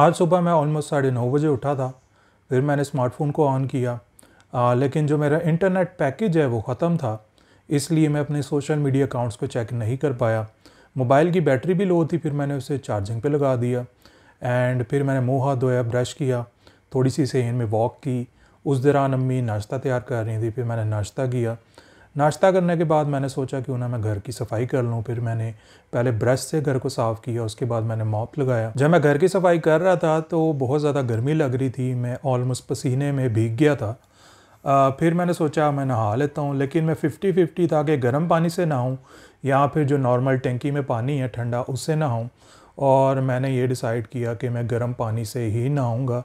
आज सुबह मैं ऑलमोस्ट साढ़े नौ बजे उठा था फिर मैंने स्मार्टफोन को ऑन किया आ, लेकिन जो मेरा इंटरनेट पैकेज है वो ख़त्म था इसलिए मैं अपने सोशल मीडिया अकाउंट्स को चेक नहीं कर पाया मोबाइल की बैटरी भी लो थी फिर मैंने उसे चार्जिंग पे लगा दिया एंड फिर मैंने मुँह हाथ धोया ब्रश किया थोड़ी सी सेहन में वॉक की उस दौरान अम्मी नाश्ता तैयार कर रही थी फिर मैंने नाश्ता किया नाश्ता करने के बाद मैंने सोचा क्यों ना मैं घर की सफाई कर लूँ फिर मैंने पहले ब्रश से घर को साफ़ किया उसके बाद मैंने मॉप लगाया जब मैं घर की सफाई कर रहा था तो बहुत ज़्यादा गर्मी लग रही थी मैं ऑलमोस्ट पसीने में भीग गया था आ, फिर मैंने सोचा मैं नहा लेता हूँ लेकिन मैं फ़िफ्टी फ़िफ्टी था कि गर्म पानी से नहाऊँ या फिर जो नॉर्मल टेंकी में पानी है ठंडा उससे नहाऊँ और मैंने ये डिसाइड किया कि मैं गर्म पानी से ही नहाऊँगा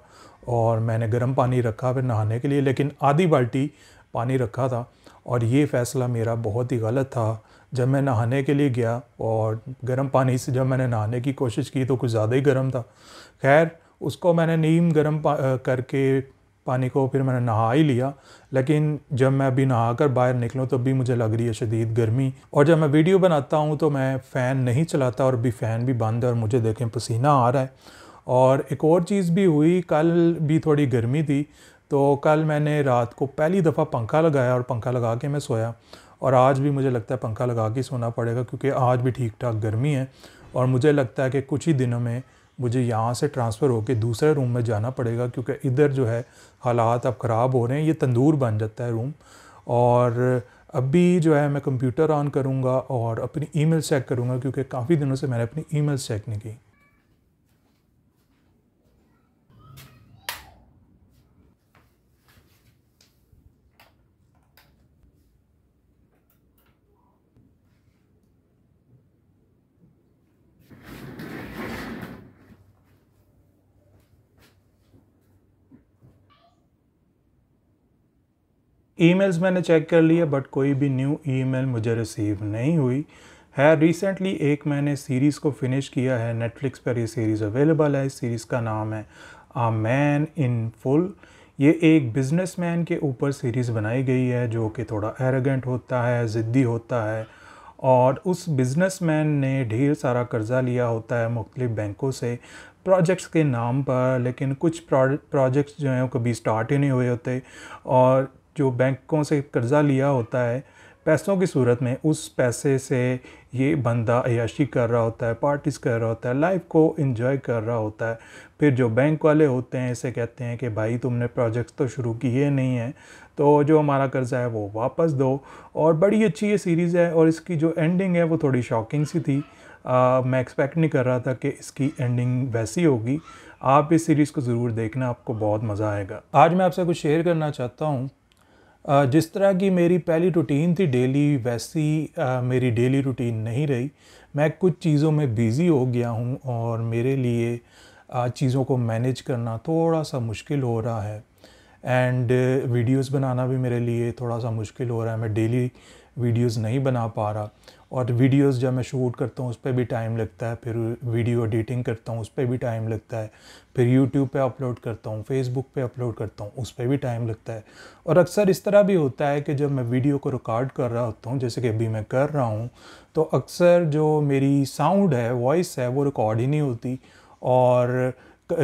और मैंने गर्म पानी रखा फिर नहाने के लिए लेकिन आधी बाल्टी पानी रखा था और ये फ़ैसला मेरा बहुत ही गलत था जब मैं नहाने के लिए गया और गर्म पानी से जब मैंने नहाने की कोशिश की तो कुछ ज़्यादा ही गर्म था खैर उसको मैंने नीम गर्म पा करके पानी को फिर मैंने नहा ही लिया लेकिन जब मैं अभी नहा कर बाहर निकलूँ तब तो भी मुझे लग रही है शदीद गर्मी और जब मैं वीडियो बनाता हूँ तो मैं फ़ैन नहीं चलाता और अभी फ़ैन भी बंद है और मुझे देखें पसीना आ रहा है और एक और चीज़ भी हुई कल भी थोड़ी गर्मी थी तो कल मैंने रात को पहली दफ़ा पंखा लगाया और पंखा लगा के मैं सोया और आज भी मुझे लगता है पंखा लगा के सोना पड़ेगा क्योंकि आज भी ठीक ठाक गर्मी है और मुझे लगता है कि कुछ ही दिनों में मुझे यहाँ से ट्रांसफ़र होकर दूसरे रूम में जाना पड़ेगा क्योंकि इधर जो है हालात अब ख़राब हो रहे हैं ये तंदूर बन जाता है रूम और अभी जो है मैं कंप्यूटर ऑन करूँगा और अपनी ईमेल चेक करूँगा क्योंकि काफ़ी दिनों से मैंने अपनी ईमेल चेक नहीं की ईमेल्स मैंने चेक कर लिए बट कोई भी न्यू ईमेल मुझे रिसीव नहीं हुई है रिसेंटली एक मैंने सीरीज़ को फिनिश किया है नेटफ्लिक्स पर ये सीरीज़ अवेलेबल है इस सीरीज़ का नाम है आ मैन इन फुल ये एक बिजनेसमैन के ऊपर सीरीज़ बनाई गई है जो कि थोड़ा एरोगेंट होता है ज़िद्दी होता है और उस बिजनेसमैन ने ढेर सारा कर्ज़ा लिया होता है मुख्तलिफ बैंकों से प्रोजेक्ट्स के नाम पर लेकिन कुछ प्रोजेक्ट्स जो हैं वो कभी स्टार्ट ही नहीं हुए होते और जो बैंकों से कर्ज़ा लिया होता है पैसों की सूरत में उस पैसे से ये बंदा अयाशी कर रहा होता है पार्टीज़ कर रहा होता है लाइफ को इन्जॉय कर रहा होता है फिर जो बैंक वाले होते हैं इसे कहते हैं कि भाई तुमने प्रोजेक्ट्स तो शुरू किए नहीं हैं तो जो हमारा कर्ज़ा है वो वापस दो और बड़ी अच्छी ये सीरीज़ है और इसकी जो एंडिंग है वो थोड़ी शॉकिंग सी थी आ, मैं एक्सपेक्ट नहीं कर रहा था कि इसकी एंडिंग वैसी होगी आप इस सीरीज़ को ज़रूर देखना आपको बहुत मज़ा आएगा आज मैं आपसे कुछ शेयर करना चाहता हूँ जिस तरह की मेरी पहली रूटीन थी डेली वैसी मेरी डेली रूटीन नहीं रही मैं कुछ चीज़ों में बिज़ी हो गया हूँ और मेरे लिए चीज़ों को मैनेज करना थोड़ा सा मुश्किल हो रहा है एंड वीडियोस बनाना भी मेरे लिए थोड़ा सा मुश्किल हो रहा है मैं डेली वीडियोस नहीं बना पा रहा और वीडियोस जब मैं शूट करता हूँ उस पर भी टाइम लगता है फिर वीडियो एडिटिंग करता हूँ उस पर भी टाइम लगता है फिर यूट्यूब पे अपलोड करता हूँ फेसबुक पे अपलोड करता हूँ उस पर भी टाइम लगता है और अक्सर इस तरह भी होता है कि जब मैं वीडियो को रिकॉर्ड कर रहा होता हूँ जैसे कि अभी मैं कर रहा हूँ तो अक्सर जो मेरी साउंड है वॉइस है वो रिकॉर्ड ही नहीं होती और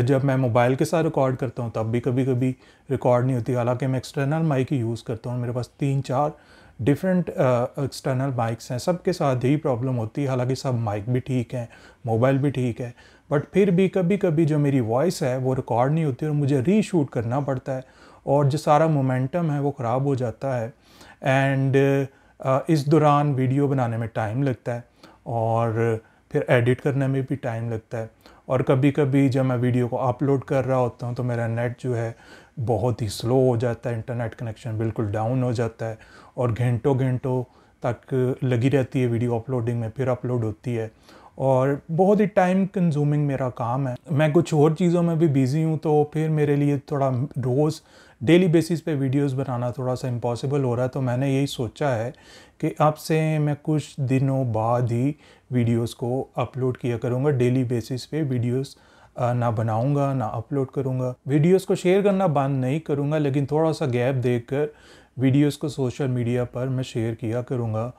जब मैं मोबाइल के साथ रिकॉर्ड करता हूँ तब भी कभी कभी रिकॉर्ड नहीं होती हालांकि मैं एक्सटर्नल माइक यूज़ करता हूँ मेरे पास तीन चार डिफरेंट एक्सटर्नल माइक्स हैं सब के साथ यही प्रॉब्लम होती है हालांकि सब माइक भी ठीक हैं मोबाइल भी ठीक है बट फिर भी कभी कभी जो मेरी वॉइस है वो रिकॉर्ड नहीं होती और मुझे रीशूट करना पड़ता है और जो सारा मोमेंटम है वो ख़राब हो जाता है एंड uh, इस दौरान वीडियो बनाने में टाइम लगता है और फिर एडिट करने में भी टाइम लगता है और कभी कभी जब मैं वीडियो को अपलोड कर रहा होता हूँ तो मेरा नेट जो है बहुत ही स्लो हो जाता है इंटरनेट कनेक्शन बिल्कुल डाउन हो जाता है और घंटों घंटों तक लगी रहती है वीडियो अपलोडिंग में फिर अपलोड होती है और बहुत ही टाइम कंज्यूमिंग मेरा काम है मैं कुछ और चीज़ों में भी बिज़ी हूँ तो फिर मेरे लिए थोड़ा रोज़ डेली बेसिस पे वीडियोस बनाना थोड़ा सा इम्पॉसिबल हो रहा है तो मैंने यही सोचा है कि अब से मैं कुछ दिनों बाद ही वीडियोस को अपलोड किया करूँगा डेली बेसिस पे वीडियोस ना बनाऊँगा ना अपलोड करूँगा वीडियोज़ को शेयर करना बंद नहीं करूँगा लेकिन थोड़ा सा गैप देख वीडियोस को सोशल मीडिया पर मैं शेयर किया करूँगा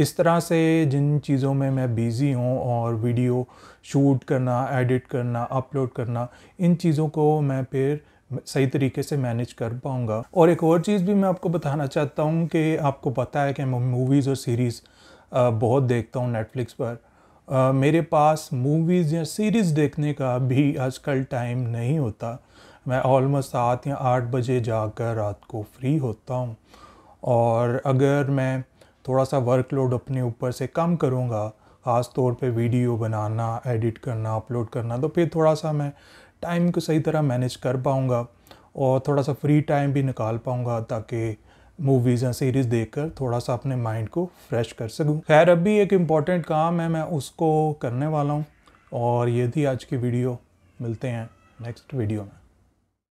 इस तरह से जिन चीज़ों में मैं बिज़ी हूँ और वीडियो शूट करना एडिट करना अपलोड करना इन चीज़ों को मैं फिर सही तरीके से मैनेज कर पाऊँगा और एक और चीज़ भी मैं आपको बताना चाहता हूँ कि आपको पता है कि मैं मूवीज़ और सीरीज़ बहुत देखता हूँ नेटफ्लिक्स पर Uh, मेरे पास मूवीज़ या सीरीज़ देखने का भी आजकल टाइम नहीं होता मैं ऑलमोस्ट सात या आठ बजे जाकर रात को फ्री होता हूँ और अगर मैं थोड़ा सा वर्कलोड अपने ऊपर से कम करूँगा ख़ास तौर पे वीडियो बनाना एडिट करना अपलोड करना तो फिर थोड़ा सा मैं टाइम को सही तरह मैनेज कर पाऊँगा और थोड़ा सा फ्री टाइम भी निकाल पाऊँगा ताकि मूवीज़ या सीरीज़ कर थोड़ा सा अपने माइंड को फ्रेश कर सकूँ खैर अब भी एक इम्पॉर्टेंट काम है मैं उसको करने वाला हूँ और ये थी आज की वीडियो मिलते हैं नेक्स्ट वीडियो में